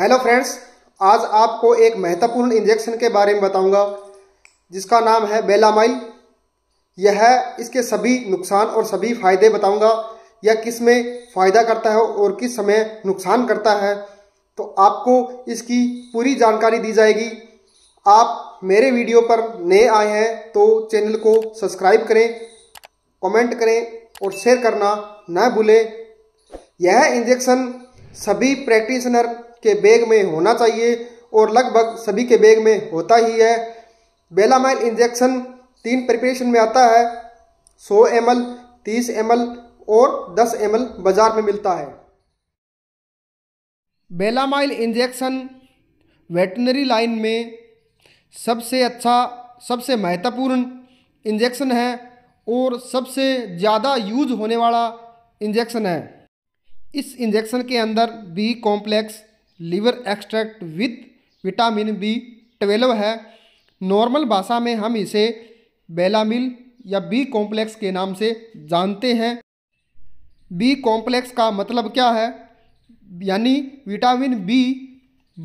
hello friends आज आपको एक महत्वपूर्ण इंजेक्शन के बारे में बताऊंगा जिसका नाम है बेलामाइल यह इसके सभी नुकसान और सभी फायदे बताऊंगा यह किस में फ़ायदा करता है और किस समय नुकसान करता है तो आपको इसकी पूरी जानकारी दी जाएगी आप मेरे वीडियो पर नए आए हैं तो चैनल को सब्सक्राइब करें कमेंट करें और शेयर करना न भूलें यह इंजेक्शन सभी प्रैक्टिशनर के बैग में होना चाहिए और लगभग सभी के बैग में होता ही है बेलामाइल इंजेक्शन तीन प्रिपरेशन में आता है 100 एम एल तीस एम एल और 10 एम एल बाजार में मिलता है बेलामाइल इंजेक्शन वेटनरी लाइन में सबसे अच्छा सबसे महत्वपूर्ण इंजेक्शन है और सबसे ज़्यादा यूज होने वाला इंजेक्शन है इस इंजेक्शन के अंदर B complex liver extract with vitamin B twelve है नॉर्मल भाषा में हम इसे बेलामिल या बी कॉम्प्लेक्स के नाम से जानते हैं बी कॉम्प्लेक्स का मतलब क्या है यानी विटामिन बी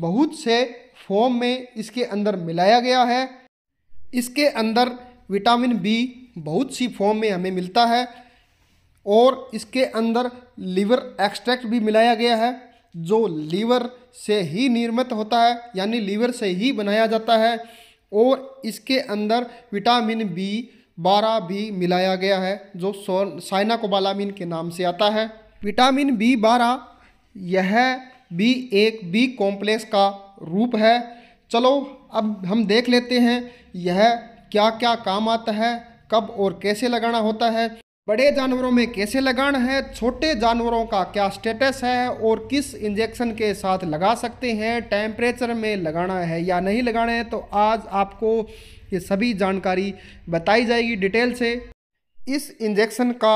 बहुत से फॉर्म में इसके अंदर मिलाया गया है इसके अंदर विटामिन बी बहुत सी फॉर्म में हमें मिलता है और इसके अंदर लीवर एक्सट्रैक्ट भी मिलाया गया है जो लीवर से ही निर्मित होता है यानी लीवर से ही बनाया जाता है और इसके अंदर विटामिन बी बारह भी मिलाया गया है जो साइनाकोबालामिन के नाम से आता है विटामिन बी बारह यह भी एक बी कॉम्प्लेक्स का रूप है चलो अब हम देख लेते हैं यह क्या क्या काम आता है कब और कैसे लगाना होता है बड़े जानवरों में कैसे लगाना है छोटे जानवरों का क्या स्टेटस है और किस इंजेक्शन के साथ लगा सकते हैं टेम्परेचर में लगाना है या नहीं लगाना है तो आज आपको ये सभी जानकारी बताई जाएगी डिटेल से इस इंजेक्शन का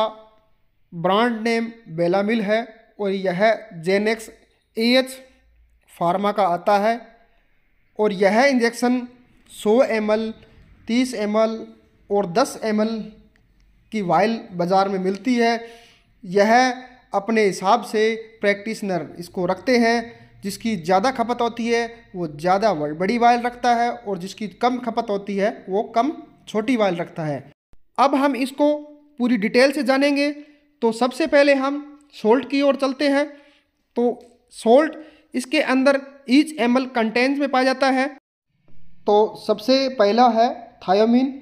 ब्रांड नेम बेलामिल है और यह जेनेक्स ए एच फार्मा का आता है और यह इंजेक्शन 100 एम एल तीस एम एल और 10 एम एल की वाइल बाज़ार में मिलती है यह अपने हिसाब से प्रैक्टिसनर इसको रखते हैं जिसकी ज़्यादा खपत होती है वो ज़्यादा बड़ी वायल रखता है और जिसकी कम खपत होती है वो कम छोटी वायल रखता है अब हम इसको पूरी डिटेल से जानेंगे तो सबसे पहले हम सोल्ट की ओर चलते हैं तो सोल्ट इसके अंदर ईच एम एल में पाया जाता है तो सबसे पहला है थायोमिन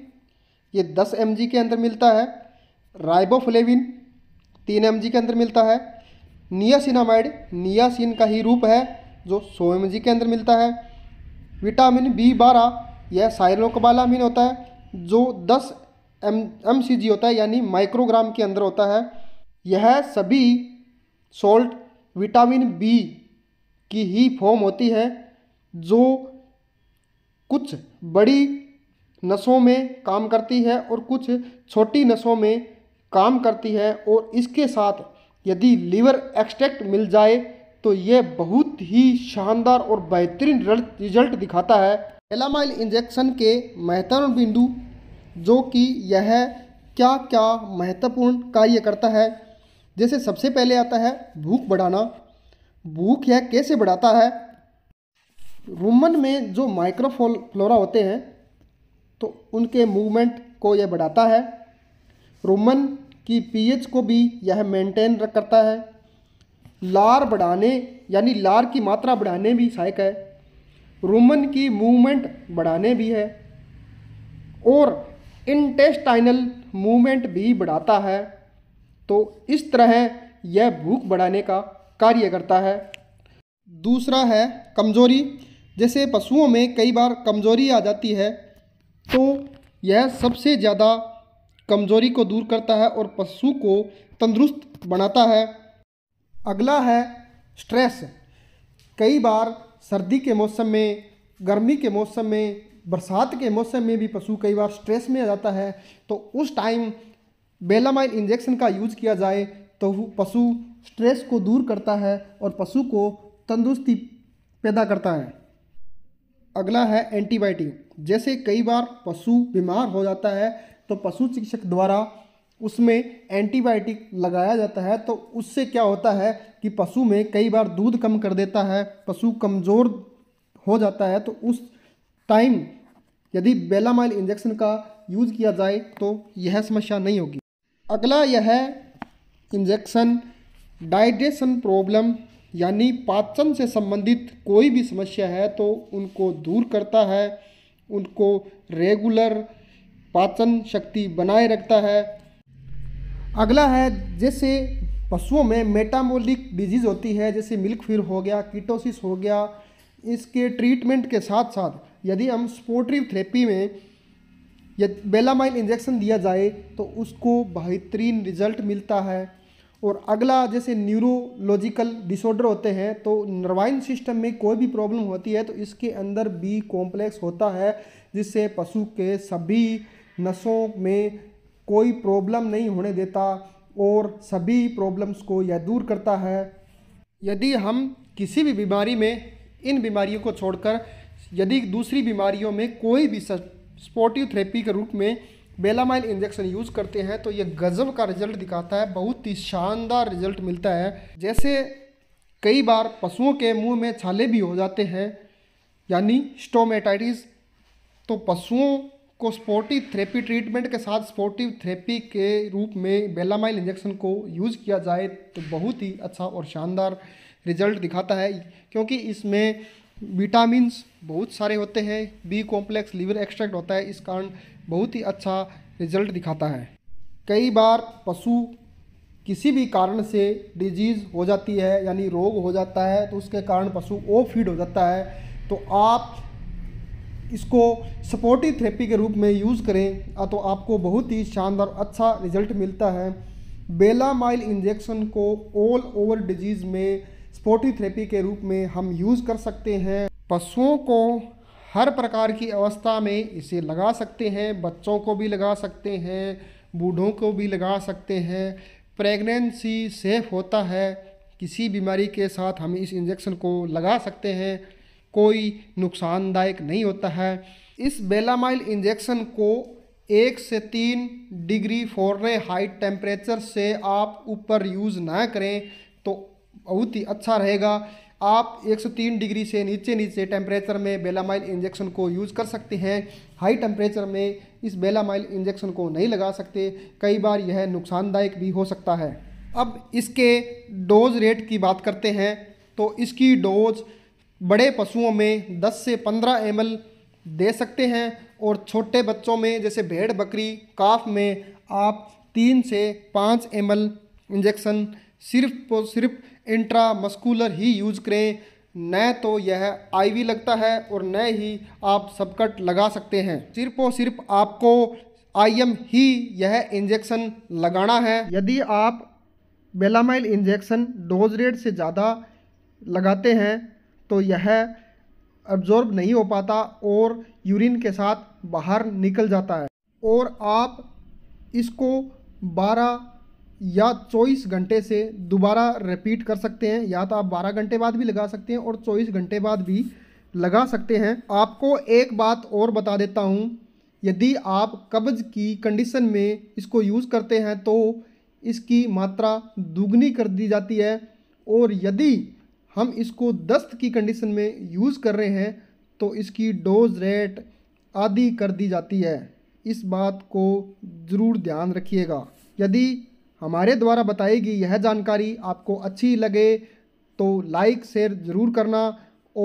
ये 10 एम के अंदर मिलता है राइबोफ्लेविन तीन एम के अंदर मिलता है नियासिनामाइड नियासिन का ही रूप है जो सौ एम के अंदर मिलता है विटामिन बी बारह यह साइलोकबालामिन होता है जो दस एम एम सी जी होता है यानी माइक्रोग्राम के अंदर होता है यह सभी सोल्ट विटामिन बी की ही फॉर्म होती है जो कुछ बड़ी नसों में काम करती है और कुछ छोटी नसों में काम करती है और इसके साथ यदि लीवर एक्सट्रैक्ट मिल जाए तो ये बहुत ही शानदार और बेहतरीन रिजल्ट दिखाता है एलामाइल इंजेक्शन के महत्वपूर्ण बिंदु जो कि यह क्या क्या महत्वपूर्ण कार्य करता है जैसे सबसे पहले आता है भूख बढ़ाना भूख यह कैसे बढ़ाता है रूमन में जो माइक्रोफोल फ्लोरा होते हैं तो उनके मूवमेंट को यह बढ़ाता है रूमन कि पीएच को भी यह मेंटेन करता है लार बढ़ाने यानी लार की मात्रा बढ़ाने भी सहायक है रोमन की मूवमेंट बढ़ाने भी है और इंटेस्टाइनल मूवमेंट भी बढ़ाता है तो इस तरह यह भूख बढ़ाने का कार्य करता है दूसरा है कमजोरी जैसे पशुओं में कई बार कमजोरी आ जाती है तो यह सबसे ज़्यादा कमजोरी को दूर करता है और पशु को तंदुरुस्त बनाता है अगला है स्ट्रेस कई बार सर्दी के मौसम में गर्मी के मौसम में बरसात के मौसम में भी पशु कई बार स्ट्रेस में आ जाता है तो उस टाइम बेलामाइन इंजेक्शन का यूज़ किया जाए तो पशु स्ट्रेस को दूर करता है और पशु को तंदुरुस्ती पैदा करता है अगला है एंटीबायोटिक जैसे कई बार पशु बीमार हो जाता है तो पशु चिकित्सक द्वारा उसमें एंटीबायोटिक लगाया जाता है तो उससे क्या होता है कि पशु में कई बार दूध कम कर देता है पशु कमज़ोर हो जाता है तो उस टाइम यदि बेलामाइल इंजेक्शन का यूज़ किया जाए तो यह समस्या नहीं होगी अगला यह इंजेक्शन डाइजेशन प्रॉब्लम यानी पाचन से संबंधित कोई भी समस्या है तो उनको दूर करता है उनको रेगुलर पाचन शक्ति बनाए रखता है अगला है जैसे पशुओं में मेटामोलिक डिजीज़ होती है जैसे मिल्क फिर हो गया कीटोसिस हो गया इसके ट्रीटमेंट के साथ साथ यदि हम स्पोर्टिव थेरेपी में यदि बेलामाइन इंजेक्शन दिया जाए तो उसको बेहतरीन रिजल्ट मिलता है और अगला जैसे न्यूरोलॉजिकल डिसऑर्डर होते हैं तो नर्वाइन सिस्टम में कोई भी प्रॉब्लम होती है तो इसके अंदर बी कॉम्प्लेक्स होता है जिससे पशु के सभी नसों में कोई प्रॉब्लम नहीं होने देता और सभी प्रॉब्लम्स को यह दूर करता है यदि हम किसी भी बीमारी में इन बीमारियों को छोड़कर यदि दूसरी बीमारियों में कोई भी स्पोर्टिव थेरेपी के रूप में बेलामाइल इंजेक्शन यूज़ करते हैं तो यह गज़ब का रिजल्ट दिखाता है बहुत ही शानदार रिजल्ट मिलता है जैसे कई बार पशुओं के मुंह में छाले भी हो जाते हैं यानी स्टोमेटाइटिस तो पशुओं को स्पोर्टिव थेरेपी ट्रीटमेंट के साथ स्पोर्टिव थेरेपी के रूप में बेलामाइल इंजेक्शन को यूज़ किया जाए तो बहुत ही अच्छा और शानदार रिजल्ट दिखाता है क्योंकि इसमें विटामिन बहुत सारे होते हैं बी कॉम्प्लेक्स लीवर एक्सट्रैक्ट होता है इस कारण बहुत ही अच्छा रिजल्ट दिखाता है कई बार पशु किसी भी कारण से डिजीज़ हो जाती है यानी रोग हो जाता है तो उसके कारण पशु ओ फीड हो जाता है तो आप इसको सपोर्टिव थेरेपी के रूप में यूज़ करें तो आपको बहुत ही शानदार अच्छा रिजल्ट मिलता है बेला माइल इंजेक्शन को ऑल ओवर डिजीज़ में स्पोर्टिव थेरेपी के रूप में हम यूज़ कर सकते हैं पशुओं को हर प्रकार की अवस्था में इसे लगा सकते हैं बच्चों को भी लगा सकते हैं बूढ़ों को भी लगा सकते हैं प्रेगनेंसी सेफ होता है किसी बीमारी के साथ हम इस इंजेक्शन को लगा सकते हैं कोई नुकसानदायक नहीं होता है इस बेलामाइल इंजेक्शन को एक से तीन डिग्री फोरने हाई टेम्परेचर से आप ऊपर यूज़ ना करें तो बहुत ही अच्छा रहेगा आप एक से तीन डिग्री से नीचे नीचे टेम्परेचर में बेलामाइल इंजेक्शन को यूज़ कर सकते हैं हाई टेम्परेचर में इस बेलामाइल इंजेक्शन को नहीं लगा सकते कई बार यह नुकसानदायक भी हो सकता है अब इसके डोज रेट की बात करते हैं तो इसकी डोज बड़े पशुओं में 10 से 15 एम दे सकते हैं और छोटे बच्चों में जैसे भेड़ बकरी काफ में आप तीन से पाँच एम इंजेक्शन सिर्फ और सिर्फ इंट्रा मस्कुलर ही यूज करें न तो यह आईवी लगता है और न ही आप सबकट लगा सकते हैं सिर्फ और सिर्फ आपको आईएम ही यह इंजेक्शन लगाना है यदि आप बेलामाइल इंजेक्शन डोज रेट से ज़्यादा लगाते हैं तो यह अब्जॉर्ब नहीं हो पाता और यूरिन के साथ बाहर निकल जाता है और आप इसको 12 या 24 घंटे से दोबारा रिपीट कर सकते हैं या तो आप 12 घंटे बाद भी लगा सकते हैं और 24 घंटे बाद भी लगा सकते हैं आपको एक बात और बता देता हूँ यदि आप कब्ज की कंडीशन में इसको यूज़ करते हैं तो इसकी मात्रा दुगनी कर दी जाती है और यदि हम इसको दस्त की कंडीशन में यूज़ कर रहे हैं तो इसकी डोज रेट आदि कर दी जाती है इस बात को ज़रूर ध्यान रखिएगा यदि हमारे द्वारा बताई गई यह जानकारी आपको अच्छी लगे तो लाइक शेयर ज़रूर करना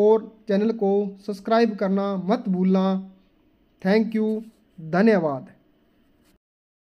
और चैनल को सब्सक्राइब करना मत भूलना थैंक यू धन्यवाद